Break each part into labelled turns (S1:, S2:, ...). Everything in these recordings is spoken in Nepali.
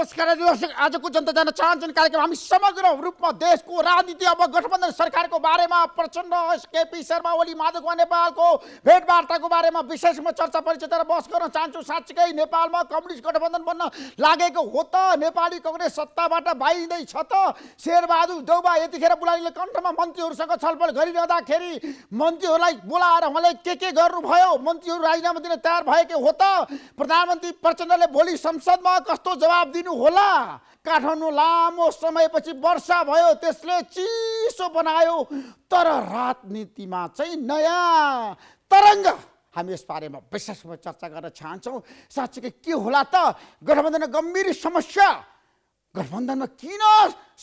S1: नमस्कार दर्शक आजको जनता जान चाहन्छन् कार्यक्रम हामी समग्र रूपमा देशको राजनीति अब गठबन्धन सरकारको बारेमा प्रचण्ड केपी शर्मा ओली माधव नेपालको भेटवार्ताको बारेमा विशेषमा चर्चा परिचय र बस गर्न चाहन्छु साँच्चीकै नेपालमा कम्युनिस्ट गठबन्धन बन्न लागेको हो त नेपाली कङ्ग्रेस सत्ताबाट बाहिरिँदैछ त शेरबहादुर देउबा यतिखेर बुलालीले कण्ठमा मन्त्रीहरूसँग छलफल गरिरहँदाखेरि मन्त्रीहरूलाई बोलाएर उहाँले के के गर्नुभयो मन्त्रीहरू राजीनामा दिन तयार भएकै हो त प्रधानमन्त्री प्रचण्डले भोलि संसदमा कस्तो जवाब दिनु होला काठमाडौँ लामो समयपछि वर्षा भयो त्यसले चिसो बनायो तर राजनीतिमा चाहिँ नयाँ तरङ्ग हामी यस बारेमा विशेषमा चर्चा गर्न चाहन्छौँ साँच्चीकै के होला त गठबन्धन गम्भीर समस्या गठबन्धनमा किन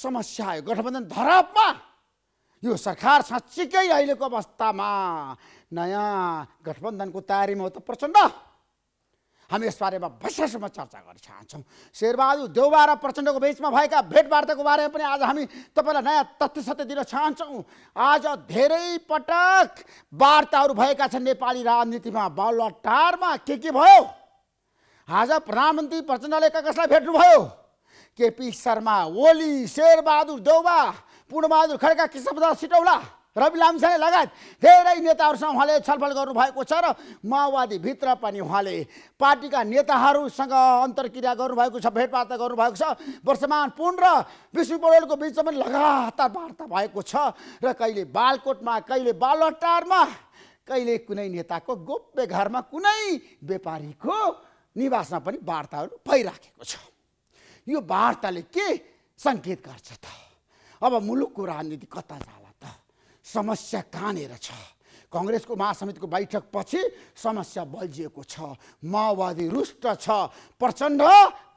S1: समस्या आयो गठबन्धन धरापमा यो सरकार साँच्चीकै अहिलेको अवस्थामा नयाँ गठबन्धनको तयारीमा हो त प्रचण्ड हामी यसबारेमा विशेषमा चर्चा गर्न चाहन्छौँ शेरबहादुर देउबा र प्रचण्डको बिचमा भएका भेटवार्ताको बारेमा पनि आज हामी तपाईँलाई नयाँ तथ्य सत्य दिन चाहन्छौँ आज धेरै पटक वार्ताहरू भएका छन् नेपाली राजनीतिमा टारमा के के भयो आज प्रधानमन्त्री प्रचण्डले कसलाई भेट्नुभयो केपी शर्मा ओली शेरबहादुर देउबा पूर्णबहादुर खड्का किशोरप्रसाद सिटौला रवि लामसाने लगायत धेरै नेताहरूसँग उहाँले छलफल गर्नुभएको छ र माओवादीभित्र पनि उहाँले पार्टीका नेताहरूसँग अन्तर्क्रिया गर्नुभएको छ भेटवार्ता गर्नुभएको छ वर्तमान पुन र विष्णु पौडेलको बिचमा पनि लगातार वार्ता भएको छ र कहिले बालकोटमा कहिले बालटारमा कहिले कुनै नेताको गोप्य घरमा कुनै व्यापारीको निवासमा पनि वार्ताहरू भइराखेको छ यो वार्ताले के सङ्केत गर्छ त अब मुलुकको राजनीति कता जाला समस्या कहाँनिर छ कङ्ग्रेसको महासमितिको बैठकपछि समस्या बल्झिएको छ माओवादी रुष्ट छ प्रचण्ड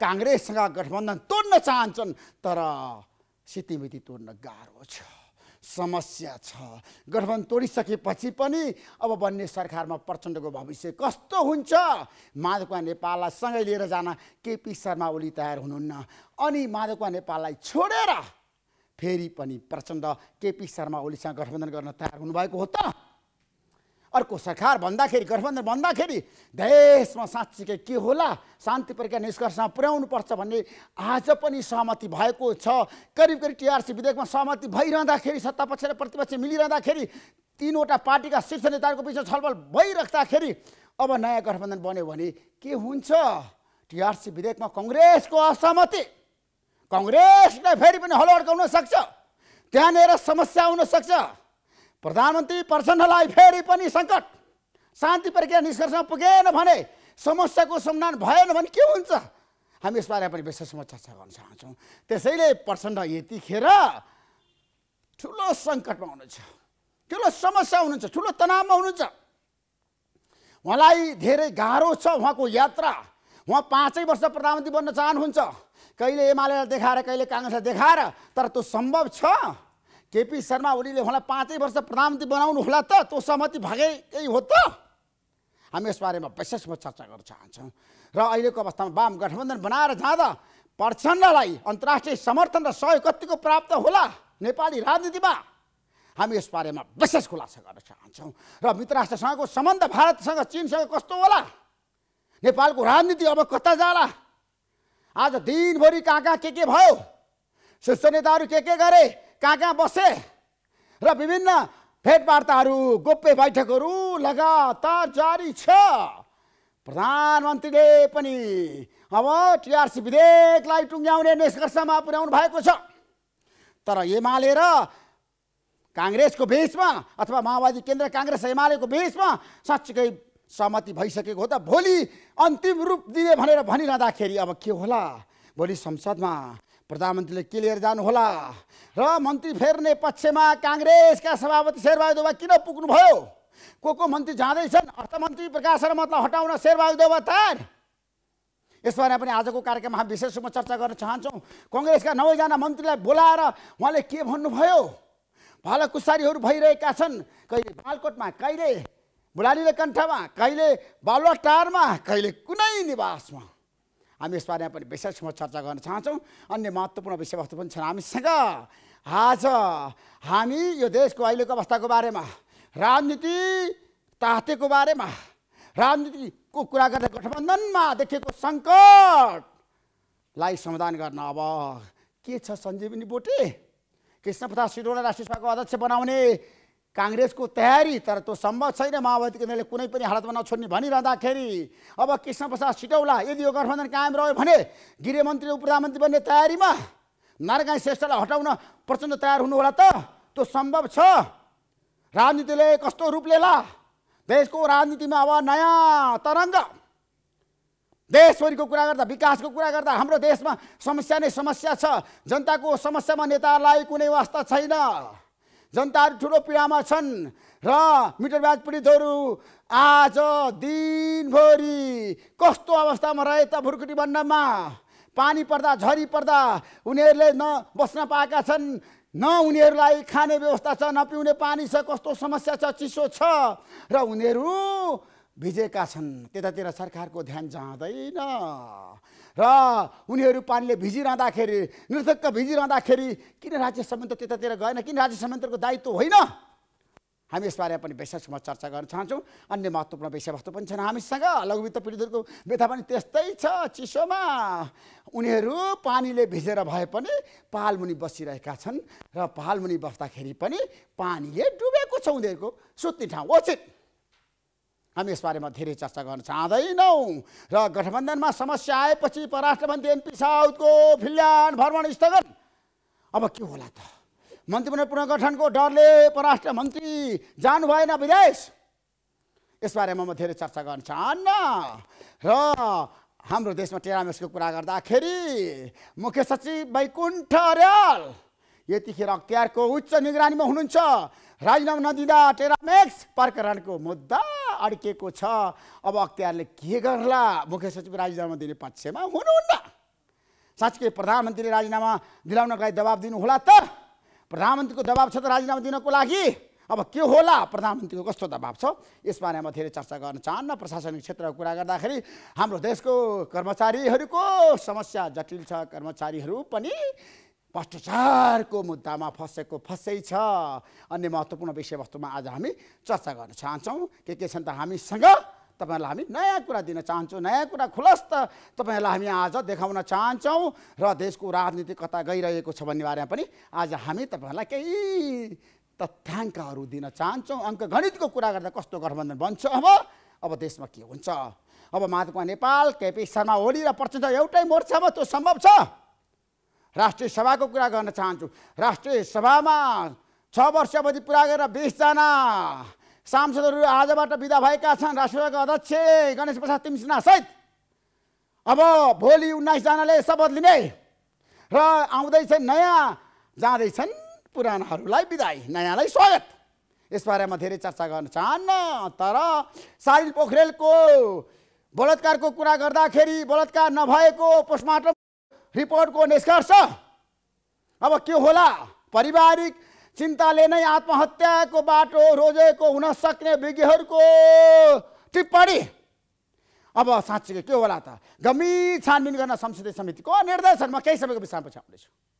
S1: काङ्ग्रेससँग गठबन्धन तोड्न चाहन्छन् तर सितिमिति तोड्न गाह्रो छ समस्या छ गठबन्धन तोडिसकेपछि पनि अब बन्ने सरकारमा प्रचण्डको भविष्य कस्तो हुन्छ माधव नेपाललाई सँगै लिएर जान केपी शर्मा ओली तयार हुनुहुन्न अनि माधव नेपाललाई छोडेर फेरि पनि प्रचण्ड केपी शर्मा ओलीसँग गठबन्धन गर्न तयार हुनुभएको हो त अर्को सरकार भन्दाखेरि गठबन्धन भन्दाखेरि देशमा साँच्चीकै के होला शान्ति प्रक्रिया निष्कर्षमा पुर्याउनु पर्छ भन्ने आज पनि सहमति भएको छ करिब करिब टिआरसी विधेयकमा सहमति भइरहँदाखेरि सत्तापक्ष र प्रतिपक्ष मिलिरहँदाखेरि तिनवटा पार्टीका शीर्ष नेताहरूको बिचमा छलफल भइराख्दाखेरि अब नयाँ गठबन्धन बन्यो भने के हुन्छ टिआरसी विधेयकमा कङ्ग्रेसको असहमति कङ्ग्रेसलाई फेरि पनि हलो अड्काउन सक्छ त्यहाँनिर समस्या आउन सक्छ प्रधानमन्त्री प्रचण्डलाई फेरि पनि सङ्कट शान्ति प्रक्रिया निष्कर्षमा पुगेन भने समस्याको समाधान भएन भने के हुन्छ हामी यसबारे पनि विशेषमा चर्चा गर्न चाहन्छौँ त्यसैले प्रचण्ड यतिखेर ठुलो सङ्कटमा हुनुहुन्छ ठुलो समस्या हुनुहुन्छ ठुलो तनावमा हुनुहुन्छ उहाँलाई धेरै गाह्रो छ उहाँको यात्रा उहाँ पाँचै वर्ष प्रधानमन्त्री बन्न चाहनुहुन्छ कहिले एमालेलाई देखाएर कहिले काङ्ग्रेसलाई देखाएर तर त्यो सम्भव छ केपी शर्मा ओलीले होला पाँचै वर्ष प्रधानमन्त्री बनाउनु होला त त्यो सहमति भएकै हो त हामी यसबारेमा विशेषमा चर्चा गर्न चाहन्छौँ र अहिलेको अवस्थामा वाम गठबन्धन बनाएर जाँदा प्रचण्डलाई अन्तर्राष्ट्रिय समर्थन र सहयोग कतिको प्राप्त होला नेपाली राजनीतिमा हामी यसबारेमा विशेष खुलासा गर्न चाहन्छौँ र मित्र राष्ट्रसँगको सम्बन्ध भारतसँग चिनसँग कस्तो होला नेपालको राजनीति अब कता जाला आज दिनभरि कहाँ कहाँ के के भयो शीर्ष नेताहरू के के गरे कहाँ कहाँ बसे र विभिन्न भेटवार्ताहरू गोप्य बैठकहरू लगातार जारी छ प्रधानमन्त्रीले पनि अब टिआरसी विधेयकलाई टुङ्ग्याउने निष्कर्षमा पुर्याउनु भएको छ तर एमाले र काङ्ग्रेसको बिचमा अथवा माओवादी केन्द्र काङ्ग्रेस एमालेको बिचमा साँच्चीकै सहमति भइसकेको हो त भोलि अन्तिम रूप दिने भनेर भनिरहँदाखेरि अब के होला भोलि संसदमा प्रधानमन्त्रीले के लिएर जानुहोला र मन्त्री फेर्ने पक्षमा काङ्ग्रेसका सभापति शेरबहादुर किन पुग्नुभयो को को मन्त्री जाँदैछन् अर्थमन्त्री प्रकाश मतलाई हटाउन शेरबहादुर तार यसबारे पनि आजको कार्यक्रममा विशेष रूपमा चर्चा गर्न चाहन्छौँ कङ्ग्रेसका नौजना मन्त्रीलाई बोलाएर उहाँले के भन्नुभयो भालकुसारीहरू भइरहेका छन् कहिले बालकोटमा कहिले बुढालीले कण्ठमा कहिले बालुवाटारमा कहिले कुनै निवासमा हामी यसबारेमा पनि विशेष चर्चा गर्न चाहन्छौँ अन्य महत्त्वपूर्ण विषयवस्तु पनि छन् हामीसँग आज हामी यो देशको अहिलेको अवस्थाको बारेमा राजनीति तातेको बारेमा राजनीतिको कुरा गर्दा गठबन्धनमा देखेको सङ्कटलाई समाधान गर्न अब के छ सञ्जीवनी बोटे कृष्ण प्रसाद सिडोलाई राष्ट्रिय सभाको अध्यक्ष बनाउने काङ्ग्रेसको तयारी तर त्यो सम्भव छैन माओवादी केन्द्रले कुनै पनि हालतमा नछोड्ने भनिरहँदाखेरि अब कृष्ण प्रसाद सिटौला यदि यो गठबन्धन कायम रह्यो भने गृहमन्त्री उपप्रधानमन्त्री बन्ने तयारीमा नारायण श्रेष्ठलाई हटाउन प्रचण्ड तयार हुनु होला त त्यो सम्भव छ राजनीतिले कस्तो रूप लेला देशको राजनीतिमा अब नयाँ तरङ्ग देशभरिको कुरा गर्दा विकासको कुरा गर्दा हाम्रो देशमा समस्या नै समस्या छ जनताको समस्यामा नेतालाई कुनै वास्ता छैन जनताहरू ठुलो पीडामा छन् र मिटर ब्याज पीडितहरू आज दिनभरि कस्तो अवस्थामा रहे त भुर्कुटी बन्डमा पानी पर्दा झरी पर्दा उनीहरूले न बस्न पाएका छन् न उनीहरूलाई खाने व्यवस्था छ नपिउने पानी छ कस्तो समस्या छ चिसो छ र उनीहरू भिजेका छन् त्यतातिर सरकारको ध्यान जाँदैन र उनीहरू पानीले भिजिरहँदाखेरि नृतक्क भिजिरहँदाखेरि किन राज्य संयन्त्र त्यतातिर गएन किन राज्य संयन्त्रको दायित्व होइन हामी यसबारेमा पनि विशेष विशेषमा चर्चा गर्न चाहन्छौँ अन्य महत्त्वपूर्ण विषयवस्तु पनि छन् हामीसँग लघुवित्त पीडितहरूको व्यथा पनि त्यस्तै छ चिसोमा उनीहरू पानीले भिजेर भए पनि पालमुनि बसिरहेका छन् र पालमुनि बस्दाखेरि पनि पानीले डुबेको छ उनीहरूको सुत्ने ठाउँ ओछिट हामी यसबारेमा धेरै चर्चा गर्न चाहँदैनौँ र गठबन्धनमा समस्या आएपछि मन्त्री एनपी साउदको फिल्यान भ्रमण स्थगन अब के होला त मन्त्रीमण्डल पुनर्गठनको डरले परराष्ट्र मन्त्री जानु भएन विदेश यसबारेमा म धेरै चर्चा गर्न चाहन्न र हाम्रो देशमा टेरामेसको कुरा गर्दाखेरि मुख्य सचिव वैकुण्ठ अर्याल यतिखेर अख्तियारको उच्च निगरानीमा हुनुहुन्छ राजीनामा नदिँदा टेरामेक्स प्रकरणको मुद्दा अड्किएको छ अब अख्तियारले के गर्ला मुख्य सचिव राजीनामा दिने पक्षमा हुनुहुन्न साँच्चै प्रधानमन्त्रीले राजीनामा दिलाउनको लागि दबाब दिनुहोला त प्रधानमन्त्रीको दबाब छ त राजीनामा दिनको लागि अब के होला प्रधानमन्त्रीको कस्तो दबाब छ यसबारेमा धेरै चर्चा गर्न चाहन्न प्रशासनिक क्षेत्रको कुरा गर्दाखेरि हाम्रो देशको कर्मचारीहरूको समस्या जटिल छ कर्मचारीहरू पनि भ्रष्टाचारको मुद्दामा फसेको फँसै छ अन्य महत्त्वपूर्ण विषयवस्तुमा आज हामी चर्चा गर्न चाहन्छौँ के के छन् त हामीसँग तपाईँहरूलाई हामी नयाँ कुरा दिन चाहन्छौँ नयाँ कुरा खुलस्त तपाईँहरूलाई हामी आज देखाउन चाहन्छौँ र देशको राजनीति कता गइरहेको छ भन्ने बारेमा पनि आज हामी तपाईँहरूलाई केही तथ्याङ्कहरू दिन चाहन्छौँ अङ्कगणितको कुरा गर्दा कस्तो गठबन्धन बन्छ अब अब देशमा के हुन्छ अब माधुकुवा नेपाल केपी शर्मा ओली र प्रचण्ड एउटै मोर्चामा त्यो सम्भव छ राष्ट्रिय सभाको कुरा गर्न चाहन्छु राष्ट्रिय सभामा छ वर्ष अवधि पुरा गरेर बिसजना सांसदहरू आजबाट विदा भएका छन् राष्ट्रसभाको अध्यक्ष गणेश प्रसाद सहित अब भोलि उन्नाइसजनाले शपथ लिने र आउँदैछ नयाँ जाँदैछन् पुरानाहरूलाई विदाई नयाँलाई स्वागत यसबारेमा धेरै चर्चा गर्न चाहन्न तर साहिल पोखरेलको बलात्कारको कुरा गर्दाखेरि बलात्कार नभएको पोस्टमार्टम रिपोर्टको निष्कर्ष अब के होला पारिवारिक चिन्ताले नै आत्महत्याको बाटो रोजेको हुन सक्ने विज्ञहरूको टिप्पणी अब साँच्चीको के होला त गम्भीर छानबिन गर्न संसदीय समितिको म केही समयको विषयमा पछि आउँदैछु